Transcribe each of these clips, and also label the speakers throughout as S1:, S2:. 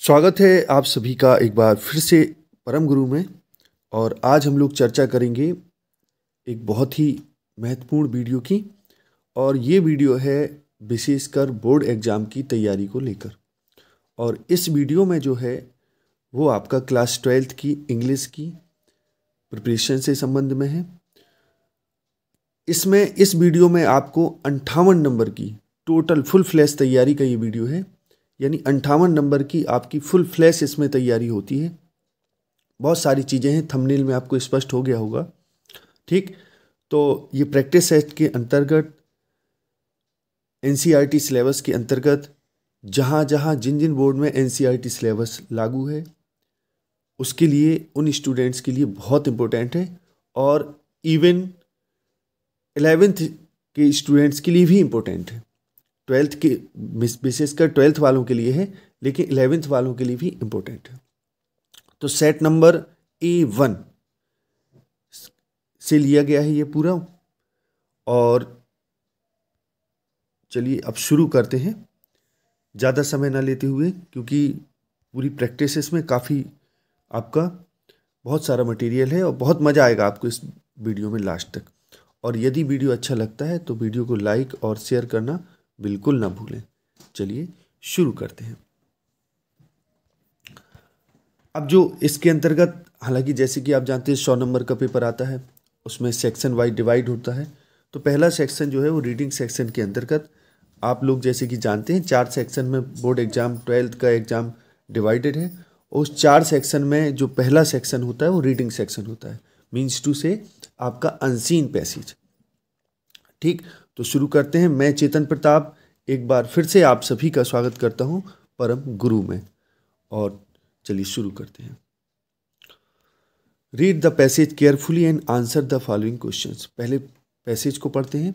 S1: स्वागत है आप सभी का एक बार फिर से परम गुरु में और आज हम लोग चर्चा करेंगे एक बहुत ही महत्वपूर्ण वीडियो की और ये वीडियो है विशेषकर बोर्ड एग्ज़ाम की तैयारी को लेकर और इस वीडियो में जो है वो आपका क्लास ट्वेल्थ की इंग्लिश की प्रिपरेशन से संबंध में है इसमें इस वीडियो में आपको अंठावन नंबर की टोटल फुल फ्लैश तैयारी का ये वीडियो है यानी अंठावन नंबर की आपकी फुल फ्लैश इसमें तैयारी होती है बहुत सारी चीज़ें हैं थंबनेल में आपको स्पष्ट हो गया होगा ठीक तो ये प्रैक्टिस सेट के अंतर्गत एन सिलेबस e के अंतर्गत जहाँ जहाँ जिन जिन बोर्ड में एन सिलेबस e लागू है उसके लिए उन स्टूडेंट्स के लिए बहुत इम्पोर्टेंट है और इवन एलेवेंथ के स्टूडेंट्स के लिए भी इम्पोर्टेंट है ट्वेल्थ के विशेषकर ट्वेल्थ वालों के लिए है लेकिन इलेवेंथ वालों के लिए भी इम्पोर्टेंट है तो सेट नंबर ए वन से लिया गया है ये पूरा और चलिए अब शुरू करते हैं ज़्यादा समय ना लेते हुए क्योंकि पूरी प्रैक्टिस में काफ़ी आपका बहुत सारा मटेरियल है और बहुत मज़ा आएगा आपको इस वीडियो में लास्ट तक और यदि वीडियो अच्छा लगता है तो वीडियो को लाइक और शेयर करना बिल्कुल ना भूलें चलिए शुरू करते हैं अब जो इसके अंतर्गत हालांकि जैसे कि आप जानते हैं सौ नंबर का पेपर आता है उसमें सेक्शन वाइज डिवाइड होता है तो पहला सेक्शन जो है वो रीडिंग सेक्शन के अंतर्गत आप लोग जैसे कि जानते हैं चार सेक्शन में बोर्ड एग्ज़ाम ट्वेल्थ का एग्ज़ाम डिवाइडेड है उस चार सेक्शन में जो पहला सेक्शन होता है वो रीडिंग सेक्शन होता है मीन्स टू से आपका अनसीन पैसेज ठीक तो शुरू करते हैं मैं चेतन प्रताप एक बार फिर से आप सभी का स्वागत करता हूँ परम गुरु में और चलिए शुरू करते हैं read the passage carefully and answer the following question पहले पैसेज को पढ़ते हैं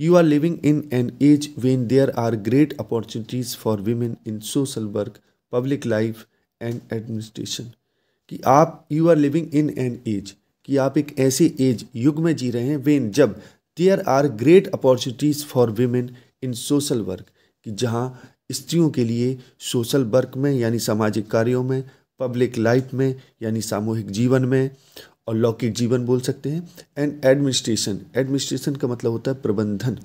S1: you are living in an age when there are great opportunities for women in social work public life and administration कि आप you are living in an age कि आप एक ऐसे एज युग में जी रहे हैं वेन जब there are great opportunities for women in social work कि जहाँ स्त्रियों के लिए सोशल वर्क में यानी सामाजिक कार्यों में पब्लिक लाइफ में यानी सामूहिक जीवन में और लौकिक जीवन बोल सकते हैं एंड एडमिनिस्ट्रेशन एडमिनिस्ट्रेशन का मतलब होता है प्रबंधन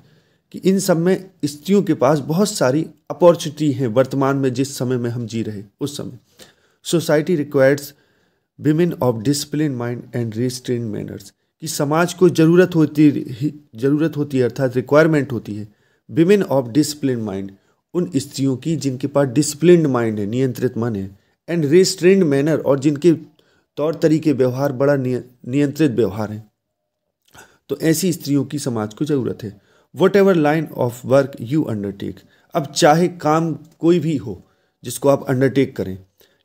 S1: कि इन सब में स्त्रियों के पास बहुत सारी अपॉर्चुनिटी हैं वर्तमान में जिस समय में हम जी रहे उस समय society requires women of discipline mind and restrain manners कि समाज को ज़रूरत होती ज़रूरत होती है अर्थात रिक्वायरमेंट होती है विमेन ऑफ डिसप्लिन माइंड उन स्त्रियों की जिनके पास डिसप्लिन माइंड है नियंत्रित मन है एंड रेस्ट्रेंड मैनर और जिनके तौर तरीके व्यवहार बड़ा नियंत्रित व्यवहार है तो ऐसी स्त्रियों की समाज को ज़रूरत है whatever line of work you undertake अब चाहे काम कोई भी हो जिसको आप अंडरटेक करें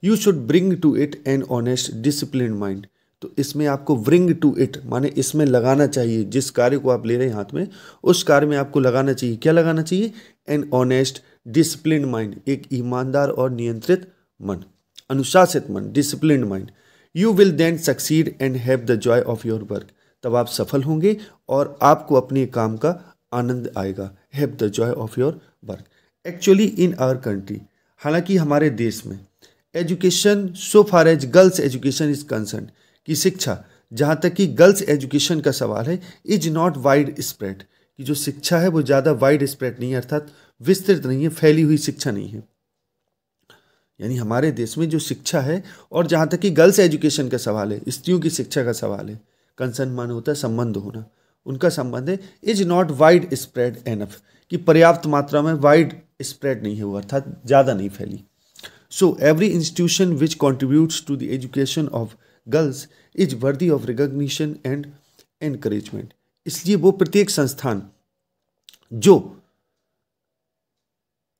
S1: you should bring to it an honest discipline mind तो इसमें आपको व्रिंग टू इट माने इसमें लगाना चाहिए जिस कार्य को आप ले रहे हैं हाथ में उस कार्य में आपको लगाना चाहिए क्या लगाना चाहिए एन ऑनेस्ट डिसिप्लिन माइंड एक ईमानदार और नियंत्रित मन अनुशासित मन discipline mind you will then succeed and have the joy of your work तब आप सफल होंगे और आपको अपने काम का आनंद आएगा have the joy of your work actually in our country हालांकि हमारे देश में education so far as girls education is concern कि शिक्षा जहाँ तक कि गर्ल्स एजुकेशन का सवाल है इज नॉट वाइड स्प्रेड कि जो शिक्षा है वो ज़्यादा वाइड स्प्रेड नहीं है अर्थात विस्तृत नहीं है फैली हुई शिक्षा नहीं है यानी हमारे देश में जो शिक्षा है और जहाँ तक कि गर्ल्स एजुकेशन का सवाल है स्त्रियों की शिक्षा का सवाल है कंसर्न मान होता है संबंध होना उनका संबंध है is not widespread enough कि पर्याप्त मात्रा में वाइड स्प्रेड नहीं है वो अर्थात ज़्यादा नहीं फैली so every institution which contributes to the education of girls is worthy of recognition and encouragement इसलिए वो प्रत्येक संस्थान जो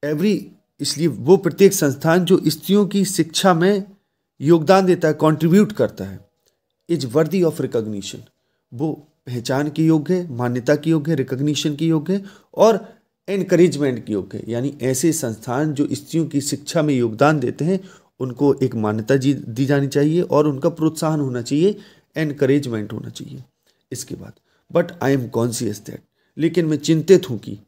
S1: एवरी इसलिए वो प्रत्येक संस्थान जो स्त्रियों की शिक्षा में योगदान देता है कंट्रीब्यूट करता है इज वर्दी ऑफ रिकग्निशन वो पहचान के योग्य है मान्यता के योग्य है रिकग्निशन के योग्य है और एनकरेजमेंट के योग्य है यानी ऐसे संस्थान जो स्त्रियों की शिक्षा में योगदान देते हैं उनको एक मान्यता जी दी जानी चाहिए और उनका प्रोत्साहन होना चाहिए एनकरेजमेंट होना चाहिए इसके बाद but I am conscious that लेकिन मैं चिंतित हूँ कि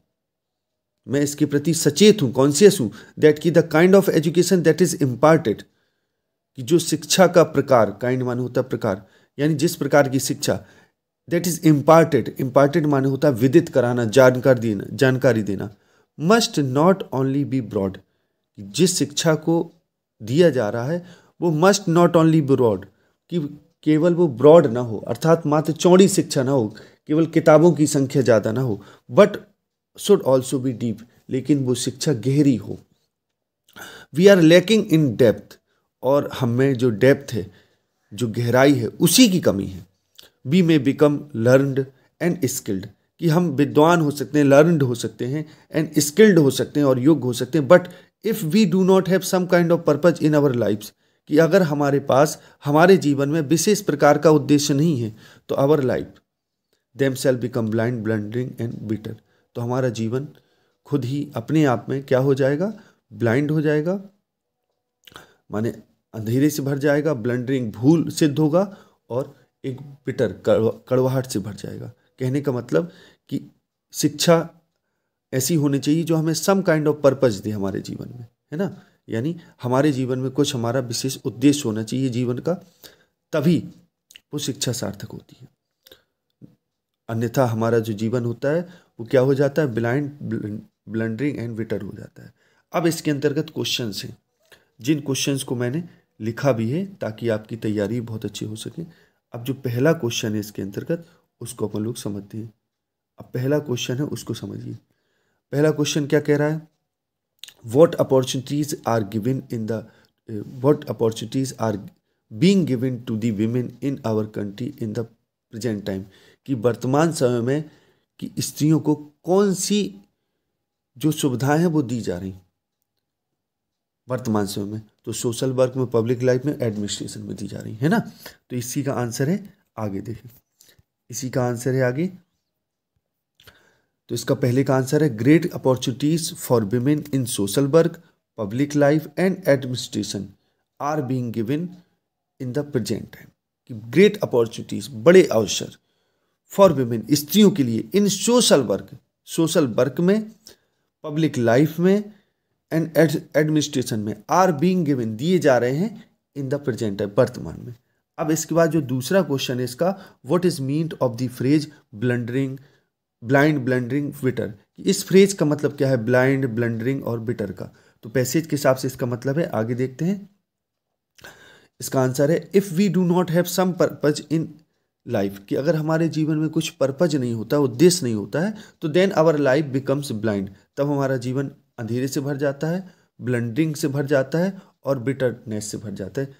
S1: मैं इसके प्रति सचेत हूँ कॉन्सियस हूँ दैट कि the kind of education that is imparted कि जो शिक्षा का प्रकार काइंड माने होता प्रकार यानी जिस प्रकार की शिक्षा दैट इज इम्पार्टेड इम्पार्टेड माने होता विदित कराना जानकार देना जानकारी देना must not only be broad जिस शिक्षा को दिया जा रहा है वो मस्ट नॉट ओनली ब्रॉड कि केवल वो ब्रॉड ना हो अर्थात मात्र चौड़ी शिक्षा ना हो केवल किताबों की संख्या ज़्यादा ना हो but should also be deep लेकिन वो शिक्षा गहरी हो we are lacking in depth और हमें जो डेप्थ है जो गहराई है उसी की कमी है we may become learned and skilled कि हम विद्वान हो सकते हैं लर्नड हो सकते हैं एंड स्किल्ड हो सकते हैं और योग्य हो सकते हैं but if we do not have some kind of purpose in our lives कि अगर हमारे पास हमारे जीवन में विशेष प्रकार का उद्देश्य नहीं है तो our life then shall become blind blundering and bitter तो हमारा जीवन खुद ही अपने आप में क्या हो जाएगा ब्लाइंड हो जाएगा माने अंधेरे से भर जाएगा ब्लंडरिंग भूल सिद्ध होगा और एक बिटर कड़वाहट से भर जाएगा कहने का मतलब कि शिक्षा ऐसी होनी चाहिए जो हमें सम काइंड ऑफ पर्पज दे हमारे जीवन में है ना यानी हमारे जीवन में कुछ हमारा विशेष उद्देश्य होना चाहिए जीवन का तभी वो शिक्षा सार्थक होती है अन्यथा हमारा जो जीवन होता है वो क्या हो जाता है ब्लाइंड ब्लंडरिंग एंड विटर हो जाता है अब इसके अंतर्गत क्वेश्चन हैं जिन क्वेश्चन को मैंने लिखा भी है ताकि आपकी तैयारी बहुत अच्छी हो सके अब जो पहला क्वेश्चन है इसके अंतर्गत उसको अपन लोग समझते हैं अब पहला क्वेश्चन है उसको समझिए पहला क्वेश्चन क्या कह रहा है what opportunities are given in the what opportunities are being given to the women in our country in the present time कि वर्तमान समय में कि स्त्रियों को कौन सी जो सुविधाएं हैं वो दी जा रही वर्तमान समय में तो सोशल वर्क में पब्लिक लाइफ में एडमिनिस्ट्रेशन में दी जा रही है ना तो इसी का आंसर है आगे देखिए इसी का आंसर है आगे तो इसका पहले का आंसर है great opportunities for women in social work public life and administration are being given in the present time कि ग्रेट अपॉर्चुनिटीज बड़े अवसर फॉर वीमेन स्त्रियों के लिए in social work social work में पब्लिक लाइफ में एंड एडमिनिस्ट्रेशन में are being given दिए जा रहे हैं इन द प्रजेंट टाइम वर्तमान में अब इसके बाद जो दूसरा क्वेश्चन है इसका what is mean of the phrase blundering blind blundering bitter इस फ्रेज का मतलब क्या है ब्लाइंड ब्लेंडरिंग और बिटर का तो पैसेज के हिसाब से इसका मतलब है आगे देखते हैं इसका आंसर है if we do not have some purpose in life कि अगर हमारे जीवन में कुछ पर्पज नहीं होता उद्देश्य नहीं होता है तो then our life becomes blind तब हमारा जीवन अंधेरे से भर जाता है ब्लंडरिंग से भर जाता है और बिटरनेस से भर जाता है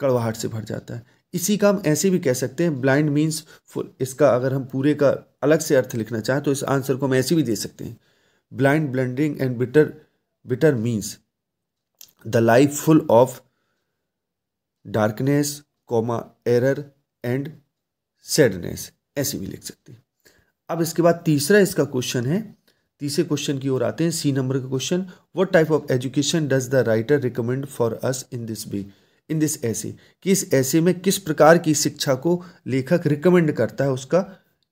S1: कड़वाहट से भर जाता है इसी का हम ऐसे भी कह सकते हैं ब्लाइंड मीन्स फुल इसका अगर हम पूरे का अलग से अर्थ लिखना चाहें तो इस आंसर को हम ऐसे भी दे सकते हैं blind blending and bitter bitter means the life full of darkness comma error and sadness ऐसे भी लिख सकते हैं अब इसके बाद तीसरा इसका क्वेश्चन है तीसरे क्वेश्चन की ओर आते हैं सी नंबर का question what type of education does the writer recommend for us in this B in this ऐसे कि इस ऐसे में किस प्रकार की शिक्षा को लेखक रिकमेंड करता है उसका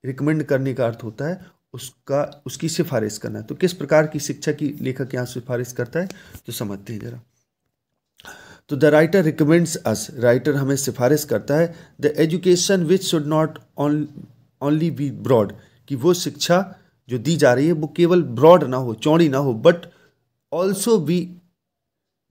S1: रिकमेंड करने का अर्थ होता है उसका उसकी सिफारिश करना तो किस प्रकार की शिक्षा की लेखक यहाँ सिफारिश करता है तो समझते हैं ज़रा तो the writer recommends us writer हमें सिफारिश करता है the education which should not only be broad कि वो शिक्षा जो दी जा रही है वो केवल ब्रॉड ना हो चौड़ी ना हो बट ऑल्सो बी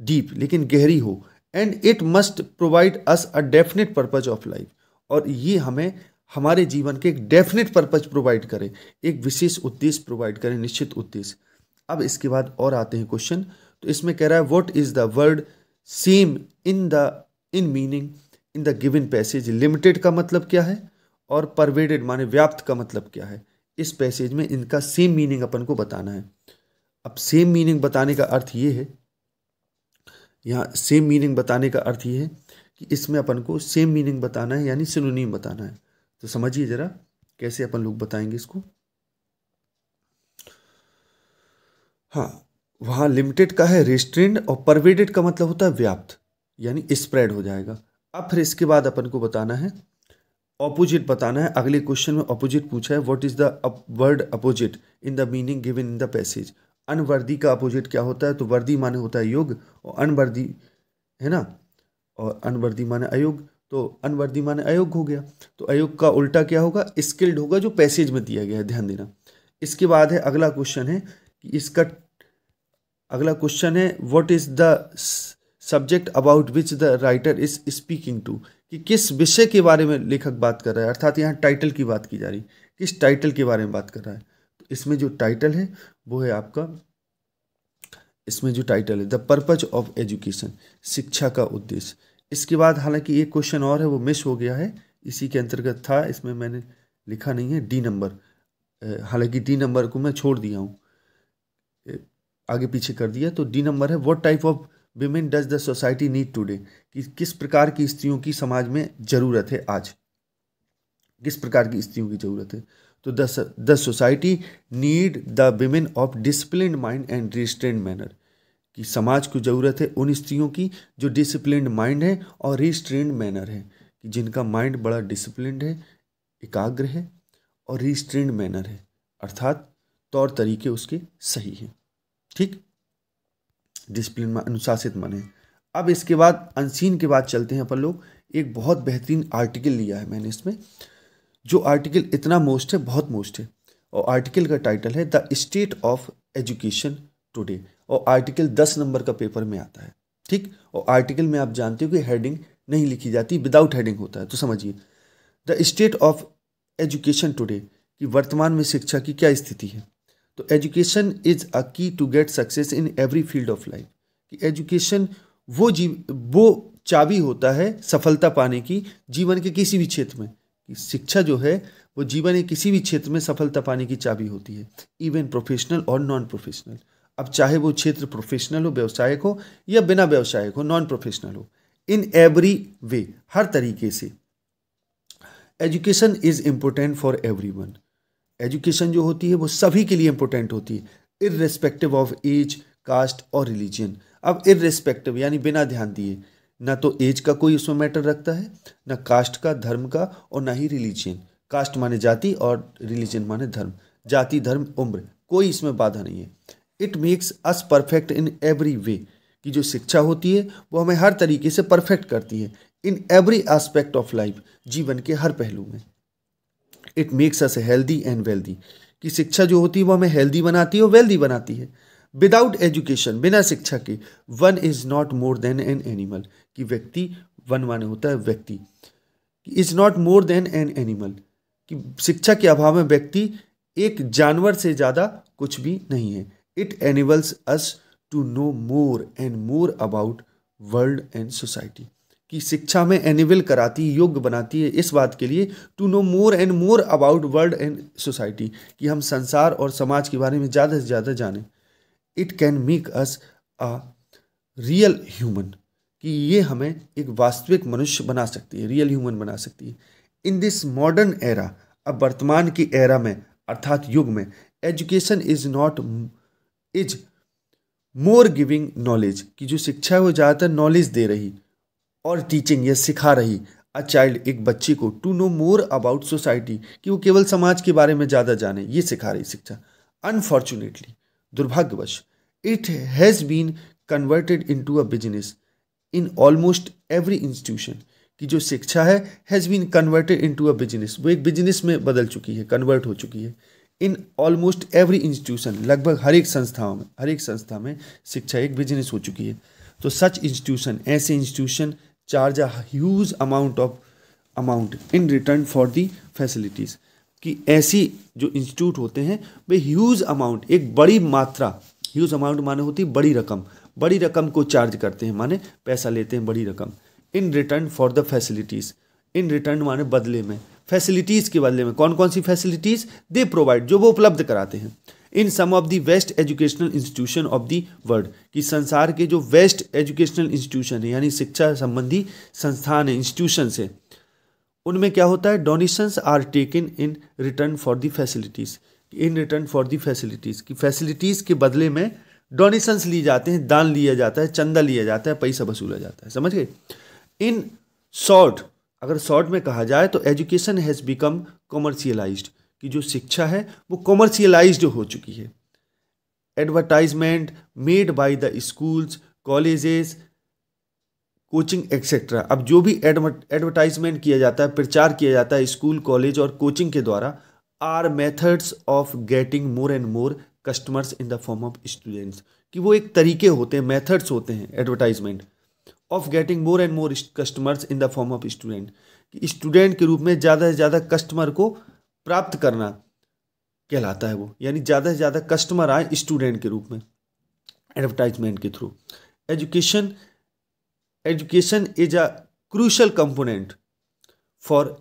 S1: डीप लेकिन गहरी हो and it must provide us a definite purpose of life और ये हमें हमारे जीवन के एक डेफिनेट पर्पज प्रोवाइड करें एक विशेष उद्देश्य प्रोवाइड करें निश्चित उद्देश्य अब इसके बाद और आते हैं क्वेश्चन तो इसमें कह रहा है what is the word same in the in meaning in the given passage limited का मतलब क्या है और परवेडेड माने व्याप्त का मतलब क्या है इस पैसेज में इनका सेम मीनिंग अपन को बताना है अब सेम मीनिंग बताने का अर्थ ये है यहाँ सेम मीनिंग बताने का अर्थ ये है कि इसमें अपन को सेम मीनिंग बताना है यानी सिनोनीम बताना है तो समझिए ज़रा कैसे अपन लोग बताएंगे इसको हाँ वहां लिमिटेड का है रिस्ट्रेंड और परवेडेड का मतलब होता है व्याप्त यानी स्प्रेड हो जाएगा अब फिर इसके बाद अपन को बताना है ऑपोजिट बताना है अगले क्वेश्चन में ऑपोजिट पूछा है what is the word opposite in the meaning given in the passage unworthy का अपोजिट क्या होता है तो वर्दी माने होता है योग और अनवर्दी है ना और अनवर्दी माने अयोग तो अनवर्दी माने अयोग हो गया तो अयोग का उल्टा क्या होगा स्किल्ड होगा जो पैसेज में दिया गया है ध्यान देना इसके बाद है अगला क्वेश्चन है कि इसका अगला क्वेश्चन है what is the subject about which the writer is speaking to कि किस विषय के बारे में लेखक बात कर रहा है अर्थात यहाँ टाइटल की बात की जा रही किस टाइटल के बारे में बात कर रहा है तो इसमें जो टाइटल है वो है आपका इसमें जो टाइटल है द पर्पज ऑफ एजुकेशन शिक्षा का उद्देश्य इसके बाद हालांकि एक क्वेश्चन और है वो मिस हो गया है इसी के अंतर्गत था इसमें मैंने लिखा नहीं है डी नंबर हालांकि डी नंबर को मैं छोड़ दिया हूँ आगे पीछे कर दिया तो डी नंबर है what type of women does the society need today कि किस प्रकार की स्त्रियों की समाज में ज़रूरत है आज किस प्रकार की स्त्रियों की ज़रूरत है तो the society need the women of discipline mind and restrained manner कि समाज को ज़रूरत है उन स्त्रियों की जो डिसिप्लिन माइंड है और रिस्ट्रेन मैनर है कि जिनका माइंड बड़ा डिसिप्लिन है एकाग्र है और रिस्ट्रेन मैनर है अर्थात तौर तरीके उसके सही हैं ठीक डिसिप्लिन अनुशासित माने अब इसके बाद अनसीन के बाद चलते हैं अपन लोग एक बहुत बेहतरीन आर्टिकल लिया है मैंने इसमें जो आर्टिकल इतना मोस्ट है बहुत मोस्ट है और आर्टिकल का टाइटल है the state of education today और आर्टिकल दस नंबर का पेपर में आता है ठीक और आर्टिकल में आप जानते हो कि हेडिंग नहीं लिखी जाती विदाउट हेडिंग होता है तो समझिए the state of education today कि वर्तमान में शिक्षा की क्या स्थिति है तो education is a key to get success in every field of life कि एजुकेशन वो जीव वो चाबी होता है सफलता पाने की जीवन के किसी भी क्षेत्र में कि शिक्षा जो है वो जीवन के किसी भी क्षेत्र में सफलता पाने की चाबी होती है इवन प्रोफेशनल और नॉन प्रोफेशनल अब चाहे वो क्षेत्र प्रोफेशनल हो व्यवसायिक हो या बिना व्यवसायिक हो नॉन प्रोफेशनल हो इन एवरी वे हर तरीके से education is important for every one education जो होती है वो सभी के लिए इम्पोर्टेंट होती है इरेस्पेक्टिव ऑफ एज कास्ट और रिलीजन अब इरेस्पेक्टिव यानी बिना ध्यान दिए ना तो एज का कोई उसमें मैटर रखता है ना कास्ट का धर्म का और ना ही रिलीजन कास्ट माने जाति और रिलीजन माने धर्म जाति धर्म उम्र कोई इसमें बाधा नहीं है it makes us perfect in every way कि जो शिक्षा होती है वो हमें हर तरीके से परफेक्ट करती है in every aspect of life जीवन के हर पहलू में it makes us healthy and wealthy कि शिक्षा जो होती है वो हमें हेल्दी बनाती है और वेल्दी बनाती है विदाउट एजुकेशन बिना शिक्षा के one is not more than an animal कि व्यक्ति वन माने होता है व्यक्ति is not more than an animal कि शिक्षा के अभाव में व्यक्ति एक जानवर से ज़्यादा कुछ भी नहीं है it enables us to know more and more about world and society कि शिक्षा में एनेबल कराती है योग्य बनाती है इस बात के लिए to know more and more about world and society कि हम संसार और समाज के बारे में ज़्यादा से ज़्यादा जानें it can make us a real human कि ये हमें एक वास्तविक मनुष्य बना सकती है रियल ह्यूमन बना सकती है इन दिस मॉडर्न एरा अब वर्तमान की एरा में अर्थात युग में education is not is more giving knowledge कि जो शिक्षा है वो ज़्यादातर नॉलेज दे रही और टीचिंग या सिखा रही अ चाइल्ड एक बच्चे को to know more about society कि वो केवल समाज के बारे में ज़्यादा जाने ये सिखा रही शिक्षा अनफॉर्चुनेटली दुर्भाग्यवश it has been converted to a business in almost every institution कि जो शिक्षा है has been converted to a business वो एक बिजनेस में बदल चुकी है कन्वर्ट हो चुकी है इन ऑलमोस्ट एवरी इंस्टीट्यूशन लगभग हर एक संस्थाओं में हर एक संस्था में शिक्षा एक बिजनेस हो चुकी है तो सच इंस्टीट्यूशन ऐसे institution charge as huge amount of amount in return for the facilities कि ऐसी जो इंस्टीट्यूट होते हैं वे ह्यूज अमाउंट एक बड़ी मात्रा ह्यूज अमाउंट माने होती बड़ी रकम बड़ी रकम को चार्ज करते हैं माने पैसा लेते हैं बड़ी रकम in return for the facilities in return माने बदले में फैसिलिटीज़ के बदले में कौन कौन सी फैसिलिटीज़ दे प्रोवाइड जो वो उपलब्ध कराते हैं in some of the best educational institution of the world कि संसार के जो वेस्ट एजुकेशनल इंस्टीट्यूशन है यानी शिक्षा संबंधी संस्थान है इंस्टीट्यूशन है उनमें क्या होता है donations are taken in return for the facilities in return for the facilities कि फैसिलिटीज़ के बदले में डोनेशंस लिए जाते हैं दान लिया जाता है चंदा लिया जाता है पैसा वसूला जाता है समझ गए इन शॉर्ट अगर शॉर्ट में कहा जाए तो एजुकेशन हैज़ बिकम कॉमर्शियलाइज्ड कि जो शिक्षा है वो कॉमर्शियलाइज्ड हो चुकी है advertisement made by the schools colleges coaching etcetera अब जो भी एडवर्टाइजमेंट किया जाता है प्रचार किया जाता है स्कूल कॉलेज और कोचिंग के द्वारा are methods of getting more and more customers in the form of students कि वो एक तरीके होते हैं मेथड्स होते हैं advertisement of getting more and more customers in the form of student student के रूप में ज़्यादा से ज़्यादा कस्टमर को प्राप्त करना कहलाता है वो यानी ज़्यादा से ज़्यादा कस्टमर आए स्टूडेंट के रूप में एडवर्टाइजमेंट के through education education is a crucial component for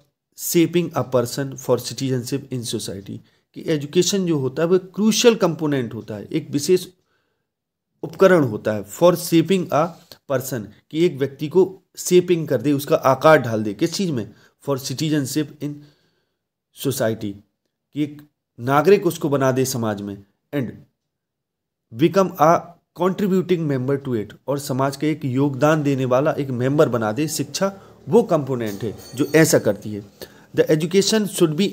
S1: shaping a person for citizenship in society कि एजुकेशन जो होता है वो क्रूशल कंपोनेंट होता है एक विशेष उपकरण होता है फॉर सेपिंग अ पर्सन कि एक व्यक्ति को सेपिंग कर दे उसका आकार ढाल दे किस चीज़ में फॉर सिटीजनशिप इन सोसाइटी कि एक नागरिक उसको बना दे समाज में and become a contributing member to it और समाज के एक योगदान देने वाला एक मेंबर बना दे शिक्षा वो कंपोनेंट है जो ऐसा करती है the education should be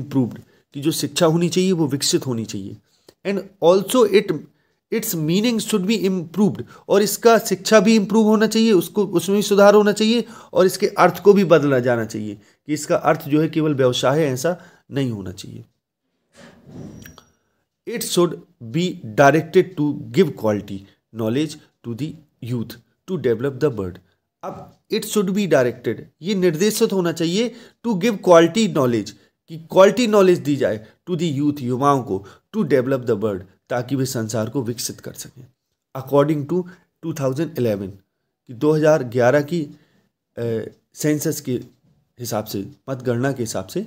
S1: improved कि जो शिक्षा होनी चाहिए वो विकसित होनी चाहिए and also it its meaning should be improved और इसका शिक्षा भी इम्प्रूव होना चाहिए उसको उसमें भी सुधार होना चाहिए और इसके अर्थ को भी बदला जाना चाहिए कि इसका अर्थ जो है केवल व्यवसाय है ऐसा नहीं होना चाहिए it should be directed to give quality knowledge to the youth to develop the bird अब इट शुड बी डायरेक्टेड ये निर्देशित होना चाहिए टू गिव क्वालिटी नॉलेज कि क्वालिटी नॉलेज दी जाए टू दी यूथ युवाओं को टू डेवलप द वर्ल्ड ताकि वे संसार को विकसित कर सकें अकॉर्डिंग टू 2011 कि 2011 की सेंसस के हिसाब से मतगणना के हिसाब से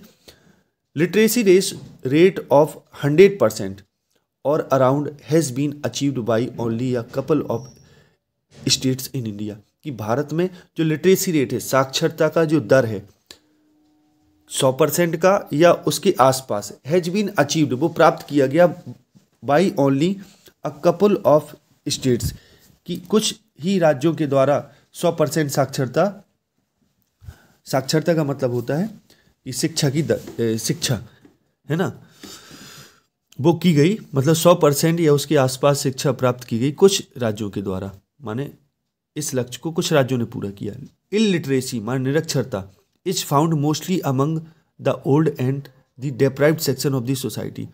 S1: literacy race rate of hundred percent और around has been achieved by only a couple of states in India कि भारत में जो लिटरेसी रेट है साक्षरता का जो दर है सौ परसेंट का या उसके आसपास हैज बीन अचीव्ड वो प्राप्त किया गया by only a couple of states कि कुछ ही राज्यों के द्वारा सौ परसेंट साक्षरता साक्षरता का मतलब होता है कि शिक्षा की शिक्षा है ना वो की गई मतलब सौ परसेंट या उसके आसपास शिक्षा प्राप्त की गई कुछ राज्यों के द्वारा माने इस लक्ष्य को कुछ राज्यों ने पूरा किया इलिटरेसी माने निरक्षरता is found mostly among the old and the deprived section of the society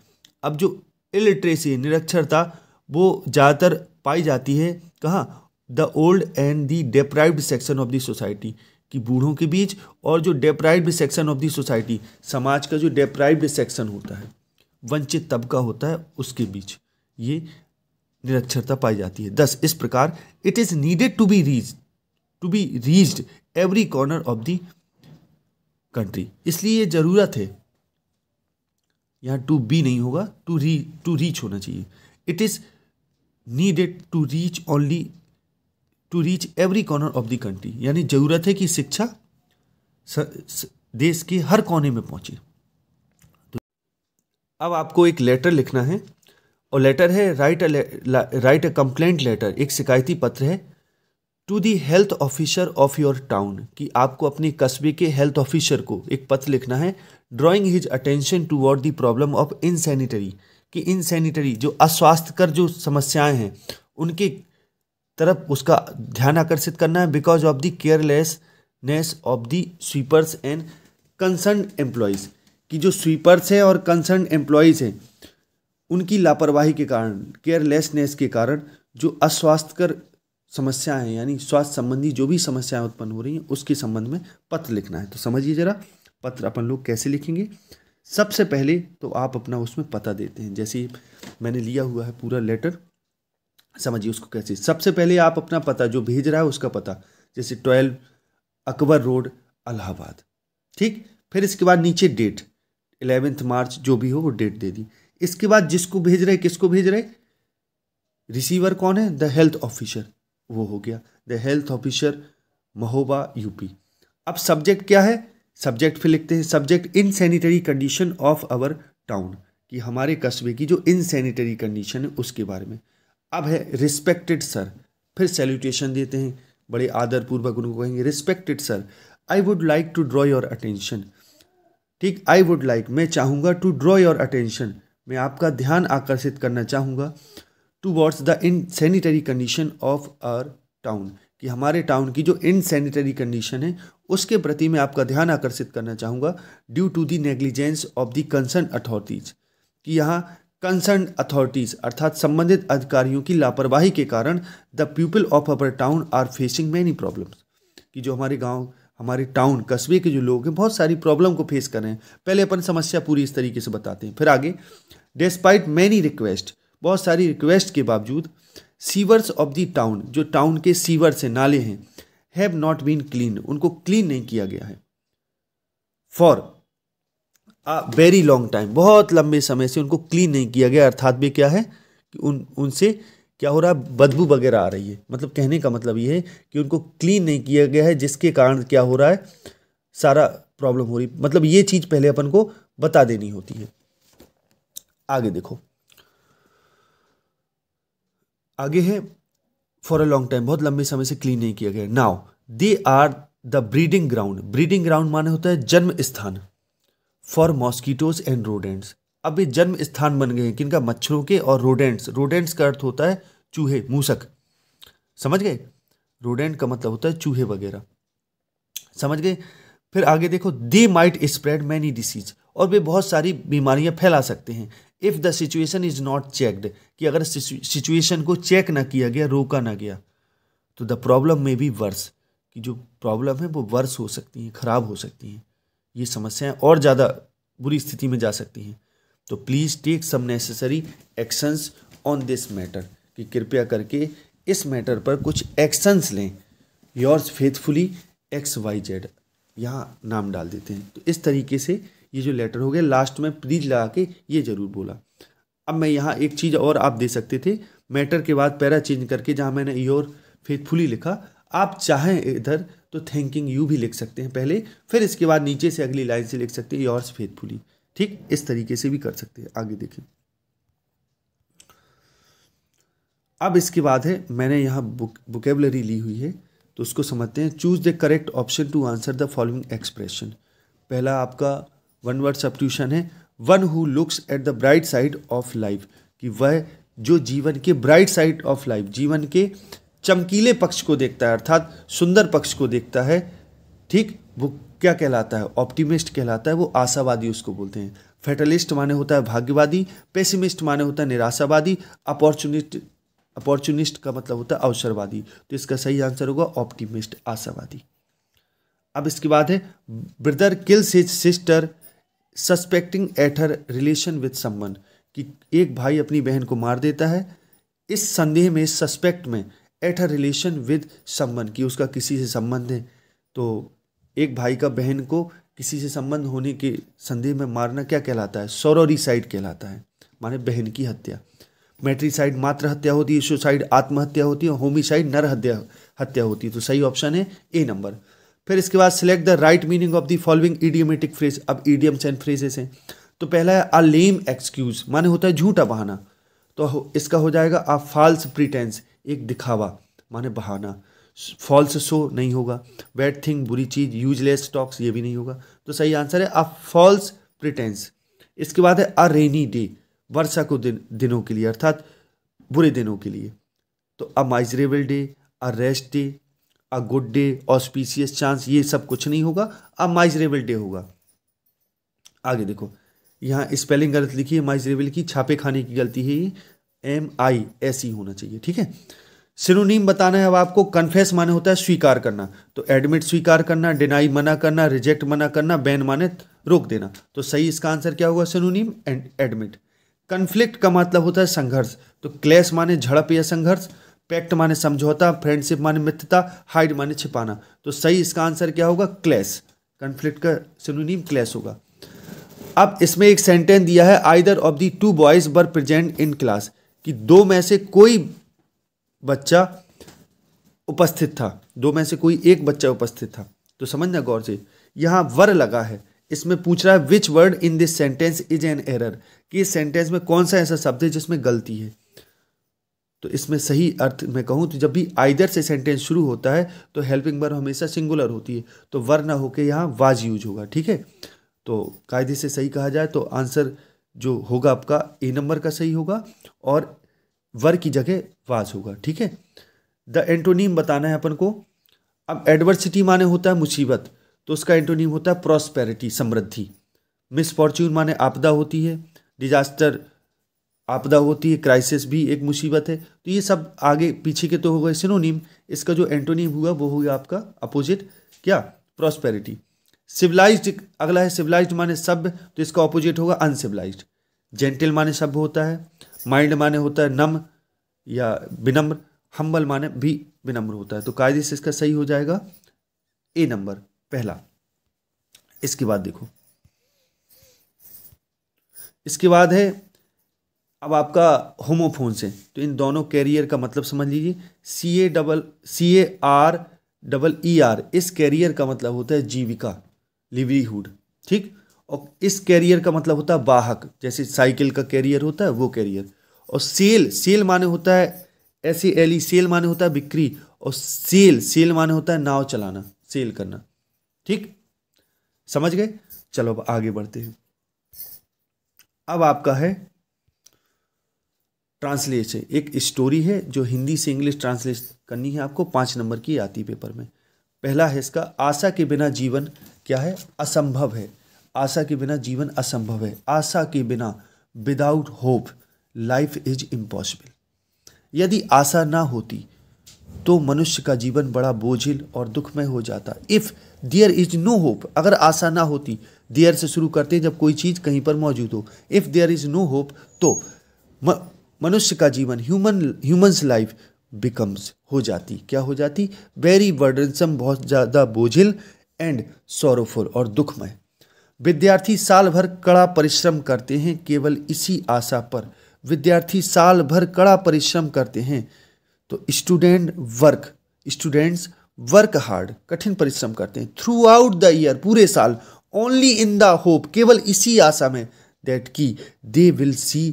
S1: अब जो इलिटरेसी निरक्षरता वो ज़्यादातर पाई जाती है कहाँ the old and the deprived section of the society कि बूढ़ों के बीच और जो deprived section of the society समाज का जो डेप्राइव्ड सेक्शन होता है वंचित तबका होता है उसके बीच ये निरक्षरता पाई जाती है दस इस प्रकार it is needed to be reach to be reached every corner of the country इसलिए ये ज़रूरत है यहाँ टू बी नहीं होगा टू री टू रीच होना चाहिए it is needed to reach only to reach every corner of the country यानी ज़रूरत है कि शिक्षा देश के हर कोने में पहुंचे तो अब आपको एक लेटर लिखना है और लेटर है write write a complaint letter एक शिकायती पत्र है to the health officer of your town कि आपको अपने कस्बे के हेल्थ ऑफिसर को एक पत्र लिखना है drawing his attention towards the problem of insanitary कि इनसेनिटरी जो अस्वास्थ्यकर जो समस्याएं हैं उनके तरफ उसका ध्यान आकर्षित करना है because of the carelessness of the sweepers and concern employees कि जो स्वीपर्स हैं और कंसर्न एम्प्लॉयज़ हैं उनकी लापरवाही के कारण केयरलेसनेस के कारण जो अस्वास्थ्यकर समस्याएं यानी स्वास्थ्य संबंधी जो भी समस्याएं उत्पन्न हो रही हैं उसके संबंध में पत्र लिखना है तो समझिए जरा पत्र अपन लोग कैसे लिखेंगे सबसे पहले तो आप अपना उसमें पता देते हैं जैसे मैंने लिया हुआ है पूरा लेटर समझिए उसको कैसे सबसे पहले आप अपना पता जो भेज रहा है उसका पता जैसे ट्वेल्व अकबर रोड अलाहाबाद ठीक फिर इसके बाद नीचे डेट एलेवेंथ मार्च जो भी हो वो डेट दे दी इसके बाद जिसको भेज रहे किसको भेज रहे रिसीवर कौन है द हेल्थ ऑफिसर वो हो गया the health officer Mahoba UP अब सब्जेक्ट क्या है सब्जेक्ट फिर लिखते हैं subject insanitary condition of our town कि हमारे कस्बे की जो इन सैनिटरी कंडीशन है उसके बारे में अब है रिस्पेक्टेड सर फिर सैल्यूटेशन देते हैं बड़े आदरपूर्वक उनको कहेंगे respected sir I would like to draw your attention ठीक आई वुड लाइक मैं चाहूँगा टू ड्रॉ योर अटेंशन मैं आपका ध्यान आकर्षित करना चाहूँगा towards the insanitary condition of our town कि हमारे टाउन की जो इनसेनिटरी कंडीशन है उसके प्रति मैं आपका ध्यान आकर्षित करना चाहूँगा due to the negligence of the concern authorities कि यहाँ कंसर्न अथॉरिटीज़ अर्थात संबंधित अधिकारियों की लापरवाही के कारण the people of our town are facing many problems कि जो हमारे गाँव हमारे टाउन कस्बे के जो लोग हैं बहुत सारी प्रॉब्लम को फेस कर रहे हैं पहले अपन समस्या पूरी इस तरीके से बताते हैं फिर आगे डिस्पाइट मैनी रिक्वेस्ट बहुत सारी रिक्वेस्ट के बावजूद सीवर्स ऑफ दी टाउन जो टाउन के सीवर से नाले हैं हैव नॉट बीन क्लीन उनको क्लीन नहीं किया गया है फॉर वेरी लॉन्ग टाइम बहुत लंबे समय से उनको क्लीन नहीं किया गया अर्थात भी क्या है कि उन उनसे क्या हो रहा है बदबू वगैरह आ रही है मतलब कहने का मतलब ये है कि उनको क्लीन नहीं किया गया है जिसके कारण क्या हो रहा है सारा प्रॉब्लम हो रही मतलब ये चीज़ पहले अपन को बता देनी होती है आगे देखो आगे है फॉर अ लॉन्ग टाइम बहुत लंबे समय से क्लीन नहीं किया गया now they are the breeding ground breeding ground माने होता है जन्म स्थान फॉर मॉस्किटोज एंड रोडेंट्स अब ये जन्म स्थान बन गए हैं किनका मच्छरों के और रोडेंट्स रोडेंट्स का अर्थ होता है चूहे मूसक समझ गए रोडेंट का मतलब होता है चूहे वगैरह समझ गए फिर आगे देखो they might spread many disease और वे बहुत सारी बीमारियां फैला सकते हैं if the situation is not checked कि अगर सिचुएशन को चेक ना किया गया रोका ना गया तो द प्रॉब्लम में भी वर्स कि जो प्रॉब्लम है वो वर्स हो सकती हैं ख़राब हो सकती हैं ये समस्याएं और ज़्यादा बुरी स्थिति में जा सकती हैं तो please take some necessary actions on this matter कि कृपया करके इस मैटर पर कुछ एक्शंस लें yours faithfully X Y Z यहाँ नाम डाल देते हैं तो इस तरीके से ये जो लेटर हो गया लास्ट में प्लीज लगा के ये जरूर बोला अब मैं यहाँ एक चीज़ और आप दे सकते थे मैटर के बाद पैरा चेंज करके जहाँ मैंने योर फेथफुली लिखा आप चाहें इधर तो थैंकिंग यू भी लिख सकते हैं पहले फिर इसके बाद नीचे से अगली लाइन से लिख सकते हैं योर्स फेथफुली ठीक इस तरीके से भी कर सकते हैं आगे देखें अब इसके बाद है मैंने यहाँ बुक बुकेबलरी ली हुई है तो उसको समझते हैं choose the correct option to answer the following expression पहला आपका वन वर्ड सब्ट्यूशन है one who looks at the bright side of life कि वह जो जीवन के ब्राइट साइड ऑफ लाइफ जीवन के चमकीले पक्ष को देखता है अर्थात सुंदर पक्ष को देखता है ठीक वो क्या कहलाता है ऑप्टिमिस्ट कहलाता है वो आशावादी उसको बोलते हैं फेटलिस्ट माने होता है भाग्यवादी पेसिमिस्ट माने होता है निराशावादी अपॉर्चुनिस्ट अपॉर्चुनिस्ट का मतलब होता है अवसरवादी तो इसका सही आंसर होगा ऑप्टिमिस्ट आशावादी अब इसके बाद है brother kills his sister suspecting at her relation with someone कि एक भाई अपनी बहन को मार देता है इस संदेह में इस सस्पेक्ट में at her relation with someone कि उसका किसी से संबंध है तो एक भाई का बहन को किसी से संबंध होने के संदेह में मारना क्या कहलाता है साइड कहलाता है माने बहन की हत्या मेट्रीसाइड मात्र हत्या होती है सुसाइड आत्महत्या होती है होमिसाइड नर हत्या हत्या होती है तो सही ऑप्शन है ए नंबर फिर इसके बाद select the right meaning of the following idiomatic phrase अब ईडियम्स एंड फ्रेजेस हैं तो पहला है अ लेम एक्सक्यूज माने होता है झूठा बहाना तो इसका हो जाएगा अ फॉल्स प्रिटेंस एक दिखावा माने बहाना फॉल्स सो नहीं होगा बैड थिंग बुरी चीज़ यूजलेस स्टॉक्स ये भी नहीं होगा तो सही आंसर है अ फॉल्स प्रिटेंस इसके बाद है अ रेनी डे वर्षा को दिन दिनों के लिए अर्थात बुरे दिनों के लिए तो a miserable day a rest day a good day auspicious chance ये सब कुछ नहीं होगा अ माइजरेबल डे होगा आगे देखो यहाँ स्पेलिंग गलत लिखी है माइजरेबल की छापे खाने की गलती है ये एम आई एस ई होना चाहिए ठीक है सिनोनिम बताना है अब आपको कन्फेस माने होता है स्वीकार करना तो एडमिट स्वीकार करना डिनाई मना करना रिजेक्ट मना करना बैन माने रोक देना तो सही इसका आंसर क्या होगा सिनोनिम एंड एडमिट कन्फ्लिक्ट का मतलब होता है संघर्ष तो क्लैश माने झड़प या संघर्ष पैक्ट माने समझौता फ्रेंडशिप माने मित्रता हाइड माने छिपाना तो सही इसका आंसर क्या होगा क्लैश कन्फ्लिक्ट का सिनोनिम क्लैश होगा अब इसमें एक सेंटेंस दिया है either of the two boys were present in class कि दो में से कोई बच्चा उपस्थित था दो में से कोई एक बच्चा उपस्थित था तो समझना गौर से यहाँ वर लगा है इसमें पूछ रहा है which word in this sentence is an error कि इस सेंटेंस में कौन सा ऐसा शब्द है जिसमें गलती है तो इसमें सही अर्थ में कहूँ तो जब भी आइदर से सेंटेंस शुरू होता है तो हेल्पिंग वर्ब हमेशा सिंगुलर होती है तो वर ना होके यहाँ वाज यूज होगा ठीक है तो कायदे से सही कहा जाए तो आंसर जो होगा आपका ए नंबर का सही होगा और वर की जगह वाज होगा ठीक है द एंटोनीम बताना है अपन को अब एडवर्सिटी माने होता है मुसीबत तो उसका एंटोनीम होता है प्रॉस्पेरिटी समृद्धि मिसफॉर्च्यून माने आपदा होती है डिजास्टर आपदा होती है क्राइसिस भी एक मुसीबत है तो ये सब आगे पीछे के तो हो गए सिनोनिम इसका जो एंटोनिम हुआ वो हो गया आपका अपोजिट क्या प्रॉस्पेरिटी सिविलाइज्ड अगला है सिविलाइज्ड माने सभ्य तो इसका ऑपोजिट होगा अनसिविलाइज्ड जेंटिल माने सभ्य होता है माइल्ड माने होता है नम या विनम्र हम्बल माने भी विनम्र होता है तो कायदे से इसका सही हो जाएगा ए नंबर पहला इसके बाद देखो इसके बाद है अब आपका होमोफोन्स है तो इन दोनों कैरियर का मतलब समझ लीजिए C A double C A R double E R इस कैरियर का मतलब होता है जीविका लिवलीहुड ठीक और इस कैरियर का मतलब होता है वाहक जैसे साइकिल का कैरियर होता है वो कैरियर और सेल सेल माने होता है ऐसे एल ई सेल माने होता है बिक्री और सेल सेल माने होता है नाव चलाना सेल करना ठीक समझ गए चलो अब आगे बढ़ते हैं अब आपका है ट्रांसलेशन एक स्टोरी है जो हिंदी से इंग्लिश ट्रांसलेट करनी है आपको पाँच नंबर की आती पेपर में पहला है इसका आशा के बिना जीवन क्या है असंभव है आशा के बिना जीवन असंभव है आशा के बिना without hope life is impossible यदि आशा ना होती तो मनुष्य का जीवन बड़ा बोझिल और दुखमय हो जाता if there is no hope अगर आशा ना होती देयर से शुरू करते हैं जब कोई चीज़ कहीं पर मौजूद हो if there is no hope तो म, मनुष्य का जीवन ह्यूमन ह्यूमन्स लाइफ बिकम्स हो जाती क्या हो जाती वेरी बर्डनसम बहुत ज़्यादा बोझिल एंड सोरोफुल और दुखमय विद्यार्थी साल भर कड़ा परिश्रम करते हैं केवल इसी आशा पर विद्यार्थी साल भर कड़ा परिश्रम करते हैं तो student work students work hard कठिन परिश्रम करते हैं थ्रू आउट द ईयर पूरे साल ओनली इन द होप केवल इसी आशा में दैट की दे विल सी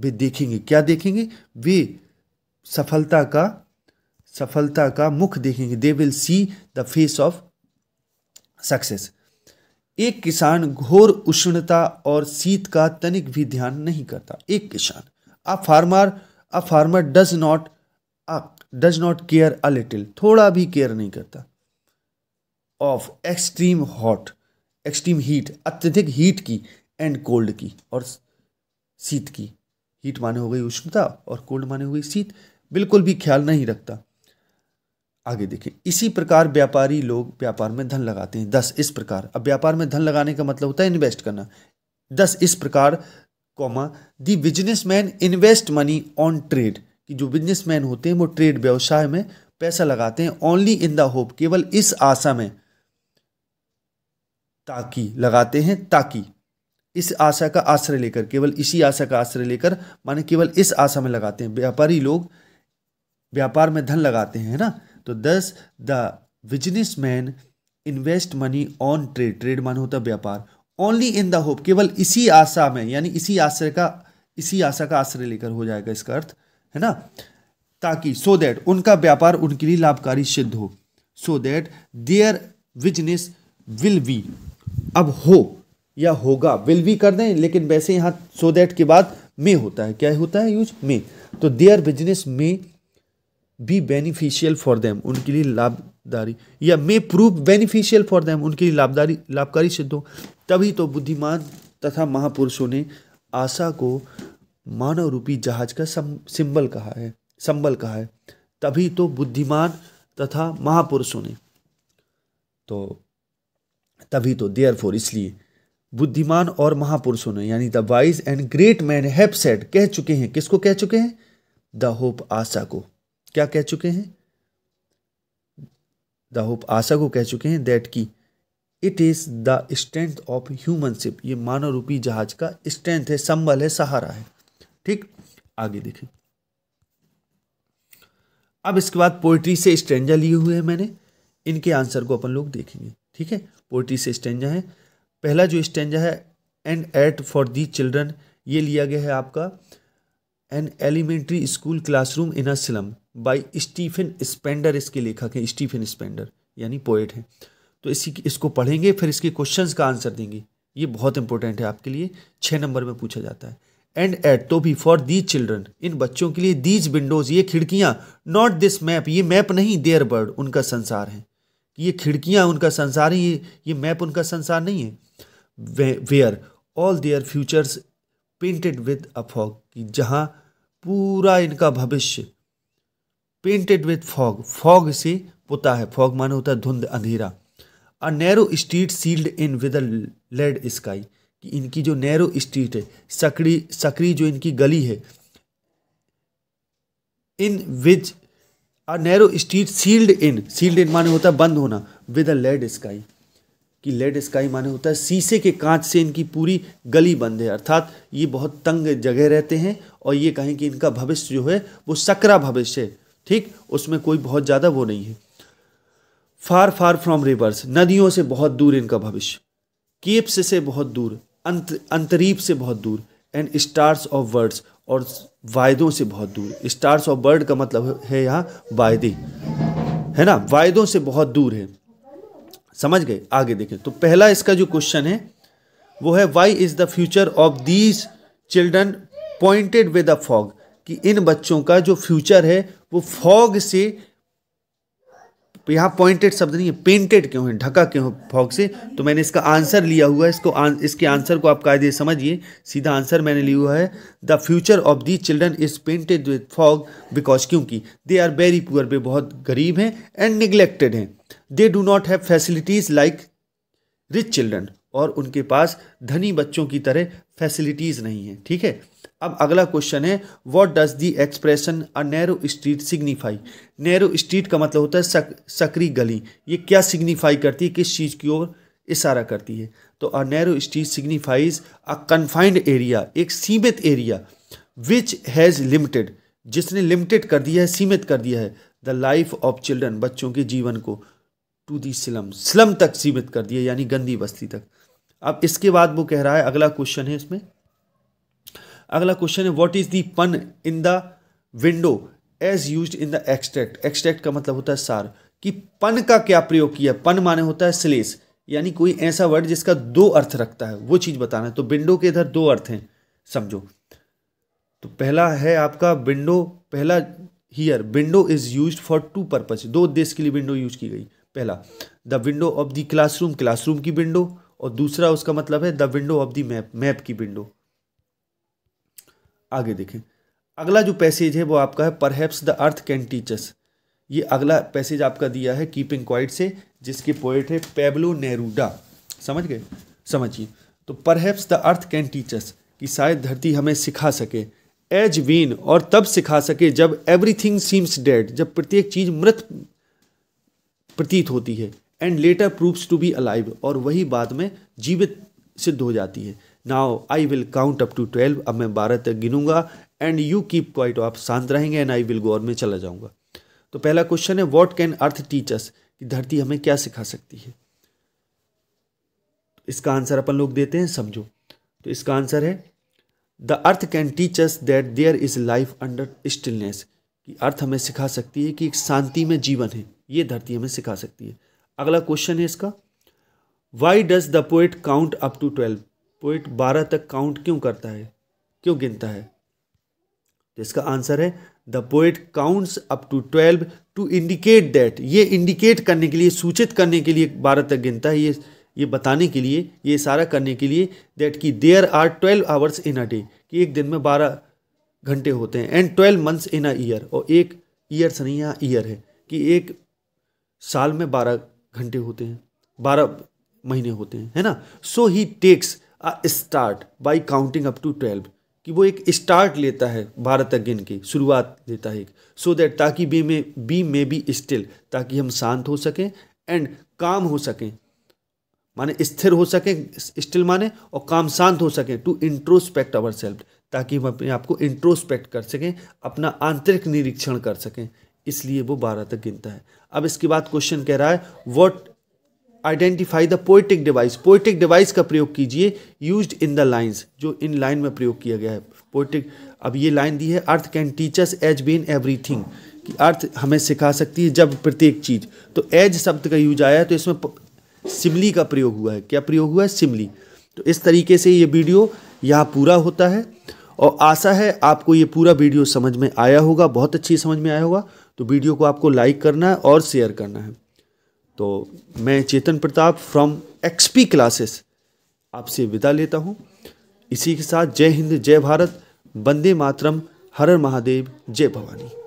S1: वे देखेंगे क्या देखेंगे वे सफलता का सफलता का मुख देखेंगे they will see the face of success एक किसान घोर उष्णता और शीत का तनिक भी ध्यान नहीं करता एक किसान a farmer a farmer does not does not care a little थोड़ा भी केयर नहीं करता of extreme hot extreme heat अत्यधिक हीट की एंड कोल्ड की और शीत की हीट माने हो गई उष्णता और कोल्ड माने हो गई शीत बिल्कुल भी ख्याल नहीं रखता आगे देखें इसी प्रकार व्यापारी लोग व्यापार में धन लगाते हैं दस इस प्रकार अब व्यापार में धन लगाने का मतलब होता है इन्वेस्ट करना दस इस प्रकार comma the man invest money on trade कि जो मैन होते हैं वो ट्रेड व्यवसाय में पैसा लगाते हैं ओनली इन द होप केवल इस आशा में ताकि लगाते हैं ताकि इस आशा का आश्रय लेकर केवल इसी आशा का आश्रय लेकर माने केवल इस आशा में लगाते हैं व्यापारी लोग व्यापार में धन लगाते हैं ना तो thus the business man invest money on trade trade मान होता व्यापार ओनली इन द होप केवल इसी आशा में यानी इसी आश्रय का इसी आशा का आश्रय लेकर हो जाएगा इसका अर्थ है ना ताकि सो so दैट उनका व्यापार उनके लिए लाभकारी सिद्ध हो so that their business will be अब होप या होगा विल भी कर दें लेकिन वैसे यहाँ सो दैट के बाद मे होता है क्या होता है यूज मे तो their business may be beneficial for them उनके लिए लाभदारी या may prove beneficial for them उनके लिए लाभदारी लाभकारी सिद्ध हो तभी तो बुद्धिमान तथा महापुरुषों ने आशा को मानव रूपी जहाज का सिंबल कहा है संबल कहा है तभी तो बुद्धिमान तथा महापुरुषों ने तो तभी तो देयर फॉर इसलिए बुद्धिमान और महापुरुषों ने यानी the wise and great man have said कह चुके हैं किसको कह चुके हैं द होप आशा को क्या कह चुके हैं द होप आशा को कह चुके हैं दैट की it is the strength of humanship ये मानव रूपी जहाज का स्ट्रेंथ है संबल है सहारा है ठीक आगे देखें अब इसके बाद पोइट्री से स्टेंजा लिए हुए हैं मैंने इनके आंसर को अपन लोग देखेंगे ठीक है पोइट्री से स्टेंजा है पहला जो स्टेंजा है and eight for the children ये लिया गया है आपका an elementary school classroom in a slum by Stephen Spender इसके लेखक हैं स्टीफन स्पेंडर यानी पोएट हैं तो इसी इसको पढ़ेंगे फिर इसके क्वेश्चंस का आंसर देंगे ये बहुत इंपॉर्टेंट है आपके लिए छः नंबर में पूछा जाता है एंड एट तो भी फॉर दीज चिल्ड्रन इन बच्चों के लिए दीज विंडोज ये खिड़कियाँ नॉट दिस मैप ये मैप नहीं देयर बर्ड उनका संसार है ये खिड़कियाँ उनका संसार है ये ये मैप उनका संसार नहीं है where all their futures painted with a fog कि जहाँ पूरा इनका भविष्य पेंटेड विद फॉग फॉग से पुता है फॉग माने होता है धुंध अंधेरा a narrow street sealed in with a lead sky कि इनकी जो नैरो स्ट्रीट है सकड़ी सकड़ी जो इनकी गली है in which a narrow street sealed in sealed in माने होता है बंद होना विद अ लेड स्काई कि लेड स्काई माने होता है शीशे के कांच से इनकी पूरी गली बंद है अर्थात ये बहुत तंग जगह रहते हैं और ये कहें कि इनका भविष्य जो है वो सकरा भविष्य है ठीक उसमें कोई बहुत ज़्यादा वो नहीं है फार फार फ्रॉम रिवर्स नदियों से बहुत दूर इनका भविष्य केप्स से बहुत दूर अंत अंतरीप से बहुत दूर एंड स्टार्स ऑफ वर्ड्स और वायदों से बहुत दूर स्टार्स ऑफ वर्ड का मतलब है यहाँ वायदे है ना वायदों से बहुत दूर है समझ गए आगे देखें तो पहला इसका जो क्वेश्चन है वो है why is the future of these children pointed with a fog कि इन बच्चों का जो फ्यूचर है वो फॉग से यहाँ पॉइंटेड शब्द नहीं है पेंटेड क्यों है ढका क्यों फॉग से तो मैंने इसका आंसर लिया हुआ है इसको आ, इसके आंसर को आप कायदे समझिए सीधा आंसर मैंने लिया हुआ है the future of the children is painted with fog because क्योंकि दे आर वेरी पुअर वे बहुत गरीब हैं एंड निगलेक्टेड हैं they do not have facilities like rich children और उनके पास धनी बच्चों की तरह फैसिलिटीज़ नहीं है ठीक है अब अगला क्वेश्चन है what does the expression a narrow street signify narrow street का मतलब होता है सक, सकरी गली ये क्या सिग्निफाई करती है किस चीज़ की ओर इशारा करती है तो a narrow street signifies a confined area एक सीमित एरिया विच हैज़ लिमिटेड जिसने लिमिटेड कर दिया है सीमित कर दिया है द लाइफ ऑफ चिल्ड्रन बच्चों के जीवन को टू दी स्लम स्लम तक सीमित कर दिया यानी गंदी बस्ती तक अब इसके बाद वो कह रहा है अगला क्वेश्चन है इसमें अगला क्वेश्चन है what is the pun in the window as use in the extract extract का मतलब होता है सार कि पन का क्या प्रयोग किया पन माने होता है स्लेस यानी कोई ऐसा वर्ड जिसका दो अर्थ रखता है वो चीज़ बताना है तो विंडो के इधर दो अर्थ हैं समझो तो पहला है आपका विंडो पहला here window is use for two purpose दो उद्देश्य के लिए विंडो यूज की गई पहला the window of the classroom classroom की विंडो और दूसरा उसका मतलब है the window of the map map की विंडो आगे देखें अगला जो पैसेज है वो आपका है perhaps the earth can teach us ये अगला पैसेज आपका दिया है कीपिंग क्वाइट से जिसके पोइट है पेबलो नेहरूडा समझ गए समझिए तो perhaps the earth can teach us कि शायद धरती हमें सिखा सके एज वीन और तब सिखा सके जब एवरीथिंग सीम्स डेड जब प्रत्येक चीज़ मृत प्रतीत होती है and later proves to be alive और वही बाद में जीवित सिद्ध हो जाती है now I will count up to twelve अब मैं बारह तक गिनूंगा एंड यू कीप क्वाइट आप शांत रहेंगे एंड आई विल गो और मैं चला जाऊंगा तो पहला क्वेश्चन है वॉट कैन अर्थ टीचर्स कि धरती हमें क्या सिखा सकती है इसका आंसर अपन लोग देते हैं समझो तो इसका आंसर है the earth can teach us that there is life under stillness कि अर्थ हमें सिखा सकती है कि एक शांति में जीवन है ये धरती हमें सिखा सकती है अगला क्वेश्चन है इसका why does the poet count up to twelve poet बारह तक काउंट क्यों करता है क्यों गिनता है तो इसका आंसर है the poet counts up to twelve to indicate that ये इंडिकेट करने के लिए सूचित करने के लिए बारह तक गिनता है ये ये बताने के लिए ये सारा करने के लिए दैट कि there are twelve hours in a day कि एक दिन में बारह घंटे होते हैं and twelve months in a year और एक ईयर से नहीं यहाँ ईयर है कि एक साल में बारह घंटे होते हैं बारह महीने होते हैं है ना so he takes a start by counting up to twelve कि वो एक स्टार्ट लेता है भारत अगेन की शुरुआत लेता है एक सो दैट ताकि be may be may be still ताकि हम शांत हो सकें एंड काम हो सकें माने स्थिर हो सकें स्टिल माने और काम शांत हो सकें टू इंट्रोस्पेक्ट अवर सेल्फ ताकि हम अपने आप को इंट्रोस्पेक्ट कर सकें अपना आंतरिक निरीक्षण कर सकें इसलिए वो बारह तक गिनता है अब इसके बाद क्वेश्चन कह रहा है what identify the poetic device poetic device का प्रयोग कीजिए यूज इन द लाइन्स जो इन लाइन में प्रयोग किया गया है पोइटिक अब ये लाइन दी है earth can teach us as when everything कि अर्थ हमें सिखा सकती है जब प्रत्येक चीज़ तो एज शब्द का यूज आया है तो इसमें सिमली का प्रयोग हुआ है क्या प्रयोग हुआ है सिमली तो इस तरीके से ये वीडियो यहाँ पूरा होता है और आशा है आपको ये पूरा वीडियो समझ में आया होगा बहुत अच्छी समझ में आया होगा तो वीडियो को आपको लाइक करना है और शेयर करना है तो मैं Chetan Pratap from XP classes आपसे विदा लेता हूँ इसी के साथ जय हिंद जय भारत वंदे मातरम हर महादेव जय भवानी